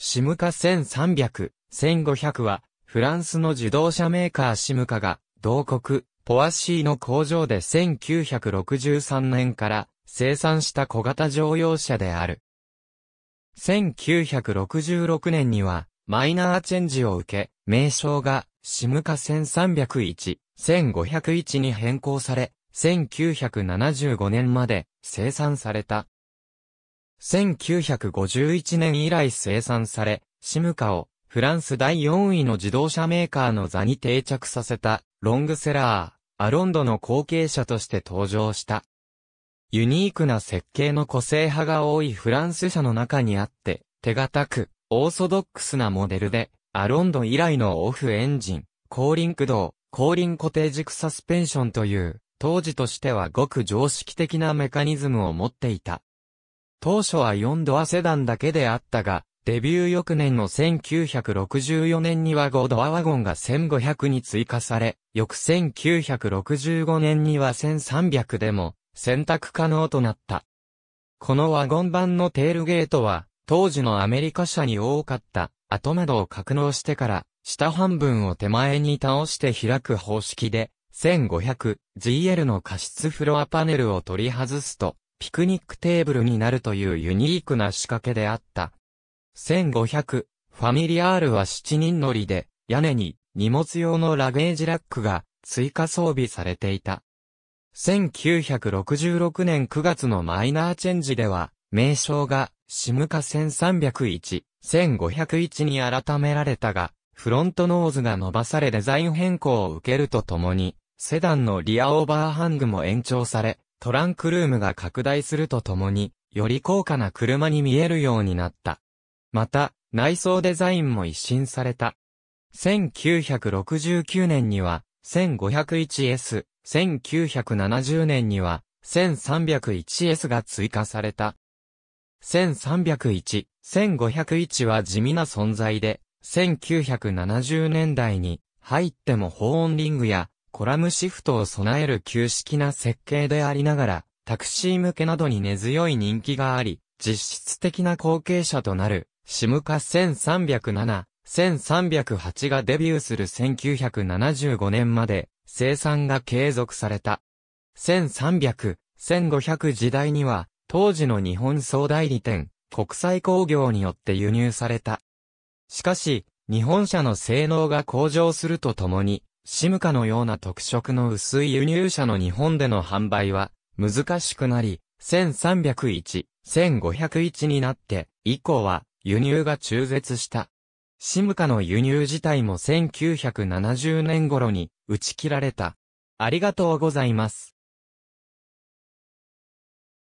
シムカ1300、1500は、フランスの自動車メーカーシムカが、同国、ポワシーの工場で1963年から生産した小型乗用車である。1966年には、マイナーチェンジを受け、名称が、シムカ1301、1501に変更され、1975年まで生産された。1951年以来生産され、シムカをフランス第4位の自動車メーカーの座に定着させたロングセラー、アロンドの後継者として登場した。ユニークな設計の個性派が多いフランス車の中にあって、手堅く、オーソドックスなモデルで、アロンド以来のオフエンジン、後輪駆動、後輪固定軸サスペンションという、当時としてはごく常識的なメカニズムを持っていた。当初は4ドアセダンだけであったが、デビュー翌年の1964年には5ドアワゴンが1500に追加され、翌1965年には1300でも選択可能となった。このワゴン版のテールゲートは、当時のアメリカ車に多かった後窓を格納してから、下半分を手前に倒して開く方式で、1500GL の加湿フロアパネルを取り外すと、ピクニックテーブルになるというユニークな仕掛けであった。1500、ファミリアールは7人乗りで、屋根に荷物用のラゲージラックが追加装備されていた。1966年9月のマイナーチェンジでは、名称が、シムカ1301、1501に改められたが、フロントノーズが伸ばされデザイン変更を受けるとともに、セダンのリアオーバーハングも延長され、トランクルームが拡大するとともに、より高価な車に見えるようになった。また、内装デザインも一新された。1969年には、1501S、1970年には、1301S が追加された。1301、1501は地味な存在で、1970年代に入っても保温リングやコラムシフトを備える旧式な設計でありながら、タクシー向けなどに根強い人気があり、実質的な後継者となる、シムカ1307、1308がデビューする1975年まで生産が継続された。1300、1500時代には当時の日本総代理店、国際工業によって輸入された。しかし、日本車の性能が向上するとともに、シムカのような特色の薄い輸入車の日本での販売は難しくなり、1301、1501になって以降は輸入が中絶した。シムカの輸入自体も1970年頃に打ち切られた。ありがとうございます。